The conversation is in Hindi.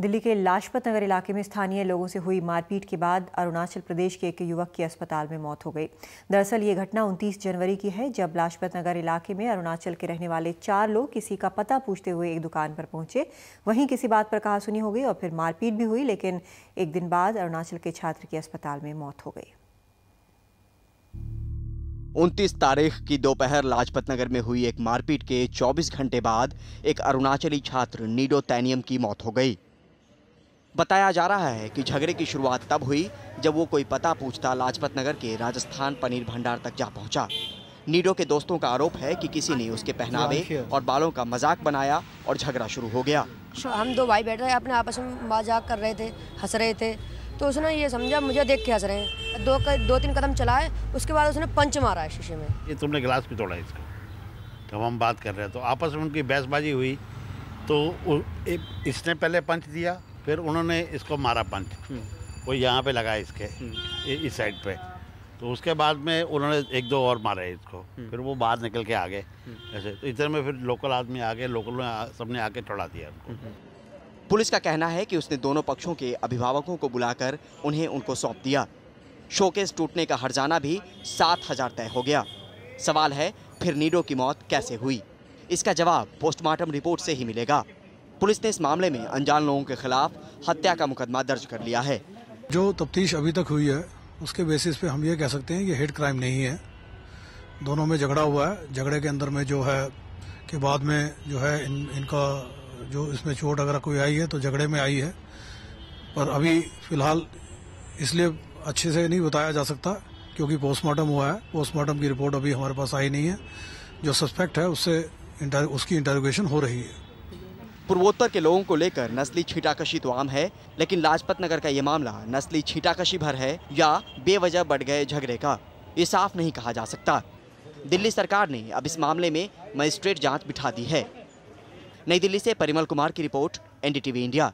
दिल्ली के लाजपत नगर इलाके में स्थानीय लोगों से हुई मारपीट के बाद अरुणाचल प्रदेश के एक युवक की अस्पताल में मौत हो गई दरअसल ये घटना 29 जनवरी की है जब लाजपत नगर इलाके में अरुणाचल के रहने वाले चार लोग किसी का पता पूछते हुए एक दुकान पर पहुंचे वहीं किसी बात पर कहासुनी हो गई और फिर मारपीट भी हुई लेकिन एक दिन बाद अरुणाचल के छात्र की अस्पताल में मौत हो गई उनतीस तारीख की दोपहर लाजपत नगर में हुई एक मारपीट के 24 घंटे बाद एक अरुणाचली छात्र नीडो तैनियम की मौत हो गई बताया जा रहा है कि झगड़े की शुरुआत तब हुई जब वो कोई पता पूछता लाजपत नगर के राजस्थान पनीर भंडार तक जा पहुंचा नीडो के दोस्तों का आरोप है कि किसी ने उसके पहनावे और बालों का मजाक बनाया और झगड़ा शुरू हो गया हम दो भाई बैठ रहे अपने आपस में मजाक कर रहे थे हंस रहे थे तो उसने ये समझा मुझे देख के हंस रहे हैं दो कर, दो तीन कदम चलाए उसके बाद उसने पंच मारा है शीशे में ये तुमने गिलास भी तोड़ा इसका तो हम बात कर रहे हैं तो आपस में उनकी बहसबाजी हुई तो इसने पहले पंच दिया फिर उन्होंने इसको मारा पंच हम्म। वो यहाँ पे लगा इसके हम्म। इस साइड पे तो उसके बाद में उन्होंने एक दो और मारे इसको हम्म। फिर वो बाहर निकल के आ गए ऐसे तो इधर में फिर लोकल आदमी आ गए लोकल में सबने आके छोड़ा दिया उनको पुलिस का कहना है कि उसने दोनों पक्षों के अभिभावकों को बुलाकर उन्हें उनको सौंप दिया शोकेस टूटने का हर्जाना भी सात हजार तय हो गया सवाल है फिर नीडो की मौत कैसे हुई इसका जवाब पोस्टमार्टम रिपोर्ट से ही मिलेगा पुलिस ने इस मामले में अनजान लोगों के खिलाफ हत्या का मुकदमा दर्ज कर लिया है जो तफ्तीश अभी तक हुई है उसके बेसिस पे हम ये कह सकते हैं ये हेट क्राइम नहीं है दोनों में झगड़ा हुआ है झगड़े के अंदर में जो है के बाद में जो है इन इनका जो इसमें चोट अगर कोई आई है तो झगड़े में आई है पर अभी फिलहाल इसलिए अच्छे से नहीं बताया जा सकता क्योंकि पोस्टमार्टम हुआ है पोस्टमार्टम की रिपोर्ट अभी हमारे पास आई नहीं है जो सस्पेक्ट है उससे इंटर, उसकी इंटरोगेशन हो रही है पूर्वोत्तर के लोगों को लेकर नस्ली छीटाकशी तो आम है लेकिन लाजपत नगर का ये मामला नस्ली छीटाकशी भर है या बेवजह बढ़ गए झगड़े का ये साफ नहीं कहा जा सकता दिल्ली सरकार ने अब इस मामले में मजिस्ट्रेट जांच बिठा दी है नई दिल्ली से परिमल कुमार की रिपोर्ट एनडीटीवी इंडिया